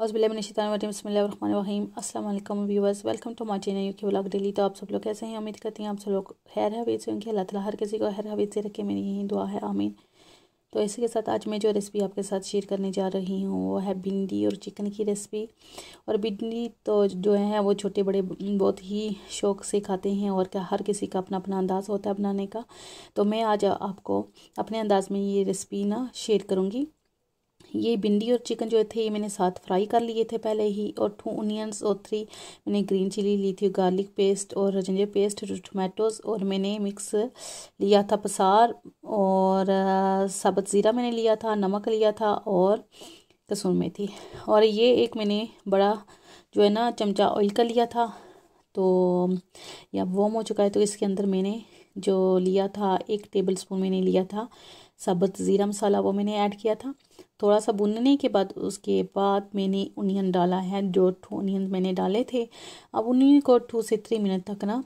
अस्सलाम वालेकुम viewers welcome to my channel UK blog daily तो आप सब लोग कैसे हैं उम्मीद करती हैं आप सब लोग खैर हवेज से होंगे अल्लाह ताला हर किसी को खैर हवेज से रखे मेरी यही दुआ है आमीन तो इसी के साथ आज मैं जो रेसिपी आपके साथ शेयर करने जा रही हूँ वो है भिंडी और चिकन की रेसिपी और भिंडी तो जो है वो छोटे बड़े बहुत ही शौक से खाते हैं और क्या हर किसी का अपना अपना अंदाज़ होता है बनाने का तो मैं आज आपको अपने अंदाज़ में ये रेसिपी ना शेयर करूँगी ये भिंडी और चिकन जो थे ये मैंने साथ फ्राई कर लिए थे पहले ही और टू ओनियंस और थ्री मैंने ग्रीन चिली ली थी गार्लिक पेस्ट और जिंजर पेस्ट टोमेटोज और मैंने मिक्स लिया था पसार और साबुत ज़ीरा मैंने लिया था नमक लिया था और कसूर मेथी और ये एक मैंने बड़ा जो है ना चमचा ऑयल का लिया था तो या वॉम हो चुका है तो इसके अंदर मैंने जो लिया था एक टेबल स्पून मैंने लिया था साबुत ज़ीरा मसाला वो मैंने ऐड किया था थोड़ा सा भुनने के बाद उसके बाद मैंने ओनियन डाला है जो टू ओनियन मैंने डाले थे अब ओनियन को टू से थ्री मिनट तक ना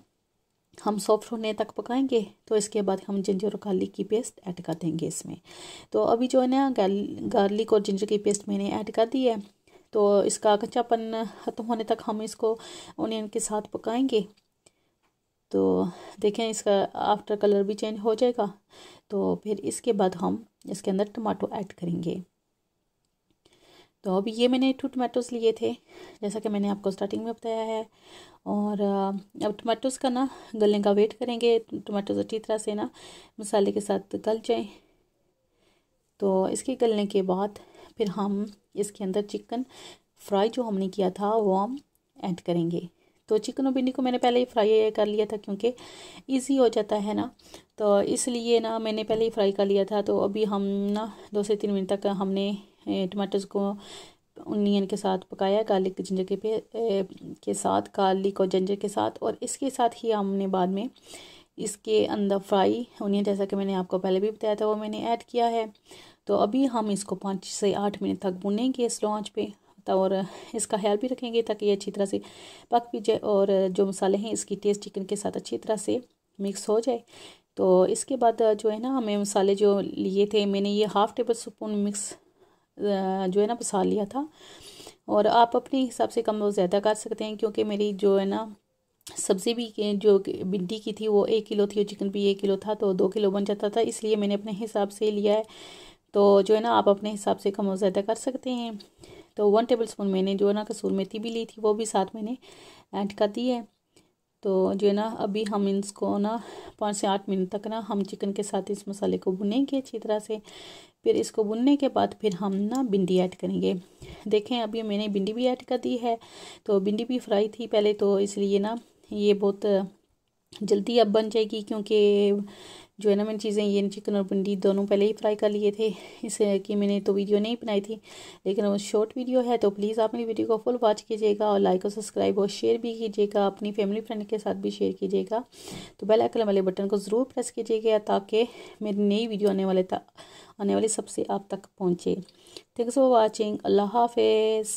हम सॉफ्ट होने तक पकाएंगे तो इसके बाद हम जिंजर और गार्लिक की पेस्ट ऐड कर देंगे इसमें तो अभी जो है ना गार्लिक और जिंजर की पेस्ट मैंने ऐड कर दी है तो इसका कच्चापन खत्म होने तक हम इसको ओनियन के साथ पकाएंगे तो देखें इसका आफ्टर कलर भी चेंज हो जाएगा तो फिर इसके बाद हम इसके अंदर टमाटो ऐड करेंगे तो अब ये मैंने टू टमाटोज़ लिए थे जैसा कि मैंने आपको स्टार्टिंग में बताया है और अब टमाटोज़ का ना गलने का वेट करेंगे टमाटोज़ अच्छी तरह से ना मसाले के साथ गल जाएं तो इसके गलने के बाद फिर हम इसके अंदर चिकन फ्राई जो हमने किया था वो हम ऐड करेंगे तो चिकन और भिंडी को मैंने पहले ही फ्राई कर लिया था क्योंकि ईजी हो जाता है ना तो इसलिए ना मैंने पहले ही फ्राई कर लिया था तो अभी हम ना दो से तीन मिनट तक हमने टमाटर्स को ओनियन के साथ पकाया गार्लिक जिंजर के पे के साथ गार्लिक और जिंजर के साथ और इसके साथ ही हमने बाद में इसके अंदर फ्राई ओनियन जैसा कि मैंने आपको पहले भी बताया था वो मैंने ऐड किया है तो अभी हम इसको पाँच से आठ मिनट तक भुनेंगे स्लो आँच पे और इसका ख्याल भी रखेंगे ताकि ये अच्छी तरह से पक भी जाए और जो मसाले हैं इसकी टेस्ट चिकन के साथ अच्छी तरह से मिक्स हो जाए तो इसके बाद जो है ना हमें मसाले जो लिए थे मैंने ये हाफ़ टेबल स्पून मिक्स जो है ना पसा लिया था और आप अपने हिसाब से कम और ज़्यादा कर सकते हैं क्योंकि मेरी जो है ना सब्ज़ी भी जो भिंडी की थी वो एक किलो थी और चिकन भी एक किलो था तो दो किलो बन जाता था इसलिए मैंने अपने हिसाब से लिया है तो जो है ना आप अपने हिसाब से कम और ज़्यादा कर सकते हैं तो वन टेबल स्पून मैंने जो है ना कसूर मेथी भी ली थी वो भी साथ मैंने ऐड कर दी है तो जो है ना अभी हम इसको ना पाँच से आठ मिनट तक ना हम चिकन के साथ इस मसाले को भुनेंगे अच्छी तरह से फिर इसको भुनने के बाद फिर हम ना भिंडी ऐड करेंगे देखें अभी मैंने भिंडी भी ऐड कर दी है तो भिंडी भी फ्राई थी पहले तो इसलिए ना ये बहुत जल्दी अब बन जाएगी क्योंकि जो है ना मैंने चीज़ें ये चिकन और भिंडी दोनों पहले ही फ्राई कर लिए थे इस कि मैंने तो वीडियो नहीं बनाई थी लेकिन वो शॉर्ट वीडियो है तो प्लीज़ आप मेरी वीडियो को फुल वॉच कीजिएगा और लाइक और सब्सक्राइब और शेयर भी कीजिएगा अपनी फैमिली फ्रेंड के साथ भी शेयर कीजिएगा तो बेल आइकन वाले बटन को ज़रूर प्रेस कीजिएगा ताकि मेरी नई वीडियो आने वाले आने वाली सबसे आप तक पहुँचे थैंक्स फॉर वॉचिंग अल्लाह हाफिज़